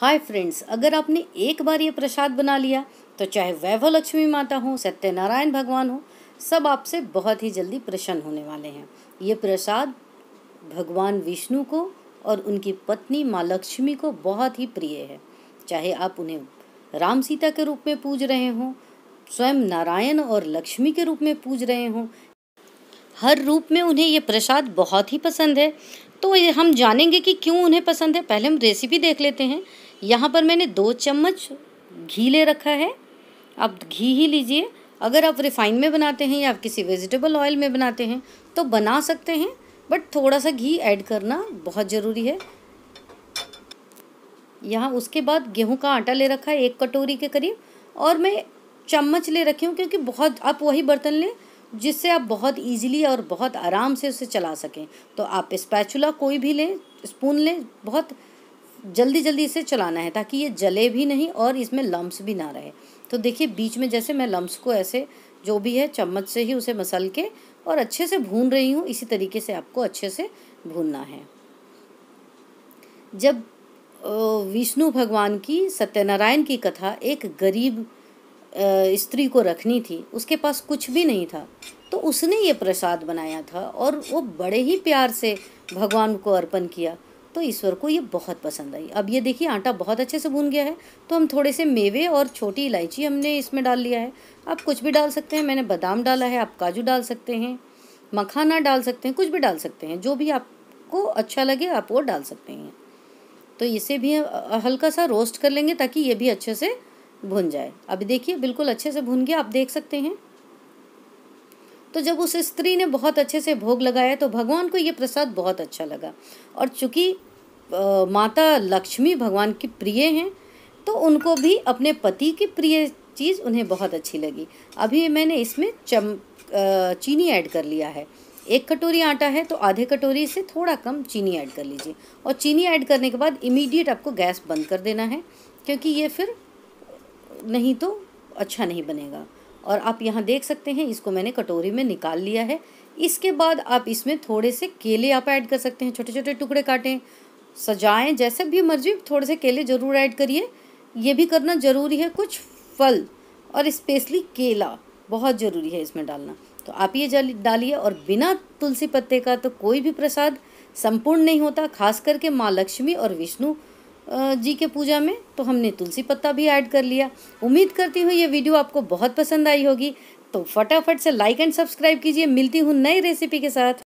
hi friends अगर आपने एक बार ये प्रसाद बना लिया तो चाहे वैभव लक्ष्मी माता हो सत्यनारायण भगवान हो सब आपसे बहुत ही जल्दी प्रसन्न होने वाले हैं ये प्रसाद भगवान विष्णु को और उनकी पत्नी माँ लक्ष्मी को बहुत ही प्रिय है चाहे आप उन्हें राम सीता के रूप में पूज रहे हों स्वयं नारायण और लक्ष्मी के रूप में पूज रहे हों हर रूप में उन्हें ये प्रसाद बहुत ही पसंद है तो ये हम जानेंगे कि क्यों उन्हें पसंद है पहले हम रेसिपी देख लेते हैं यहाँ पर मैंने दो चम्मच घी ले रखा है आप घी ही लीजिए अगर आप रिफाइन में बनाते हैं या आप किसी वेजिटेबल ऑयल में बनाते हैं तो बना सकते हैं बट थोड़ा सा घी ऐड करना बहुत ज़रूरी है यहाँ उसके बाद गेहूं का आटा ले रखा है एक कटोरी के करीब और मैं चम्मच ले रखी हूँ क्योंकि बहुत आप वही बर्तन लें जिससे आप बहुत इजीली और बहुत आराम से उसे चला सकें तो आप स्पैचुला कोई भी लें स्पून लें बहुत जल्दी जल्दी इसे चलाना है ताकि ये जले भी नहीं और इसमें लम्स भी ना रहे तो देखिए बीच में जैसे मैं लम्स को ऐसे जो भी है चम्मच से ही उसे मसल के और अच्छे से भून रही हूँ इसी तरीके से आपको अच्छे से भूनना है जब विष्णु भगवान की सत्यनारायण की कथा एक गरीब स्त्री को रखनी थी उसके पास कुछ भी नहीं था तो उसने ये प्रसाद बनाया था और वो बड़े ही प्यार से भगवान को अर्पण किया तो ईश्वर को ये बहुत पसंद आई अब ये देखिए आटा बहुत अच्छे से भून गया है तो हम थोड़े से मेवे और छोटी इलायची हमने इसमें डाल लिया है आप कुछ भी डाल सकते हैं मैंने बादाम डाला है आप काजू डाल सकते हैं मखाना डाल सकते हैं कुछ भी डाल सकते हैं जो भी आपको अच्छा लगे आप वो डाल सकते हैं तो इसे भी हल्का सा रोस्ट कर लेंगे ताकि ये भी अच्छे से भुन जाए अब देखिए बिल्कुल अच्छे से भुन गया आप देख सकते हैं तो जब उस स्त्री ने बहुत अच्छे से भोग लगाया तो भगवान को ये प्रसाद बहुत अच्छा लगा और चूंकि माता लक्ष्मी भगवान की प्रिय हैं तो उनको भी अपने पति की प्रिय चीज़ उन्हें बहुत अच्छी लगी अभी मैंने इसमें चम चीनी ऐड कर लिया है एक कटोरी आटा है तो आधे कटोरी से थोड़ा कम चीनी ऐड कर लीजिए और चीनी ऐड करने के बाद इमीडिएट आपको गैस बंद कर देना है क्योंकि ये फिर नहीं तो अच्छा नहीं बनेगा और आप यहाँ देख सकते हैं इसको मैंने कटोरी में निकाल लिया है इसके बाद आप इसमें थोड़े से केले आप ऐड कर सकते हैं छोटे छोटे टुकड़े काटें सजाएं जैसे भी मर्जी थोड़े से केले ज़रूर ऐड करिए ये भी करना ज़रूरी है कुछ फल और स्पेशली केला बहुत ज़रूरी है इसमें डालना तो आप ये डालिए और बिना तुलसी पत्ते का तो कोई भी प्रसाद संपूर्ण नहीं होता खास करके माँ लक्ष्मी और विष्णु जी के पूजा में तो हमने तुलसी पत्ता भी ऐड कर लिया उम्मीद करती हूँ ये वीडियो आपको बहुत पसंद आई होगी तो फटाफट से लाइक एंड सब्सक्राइब कीजिए मिलती हूँ नई रेसिपी के साथ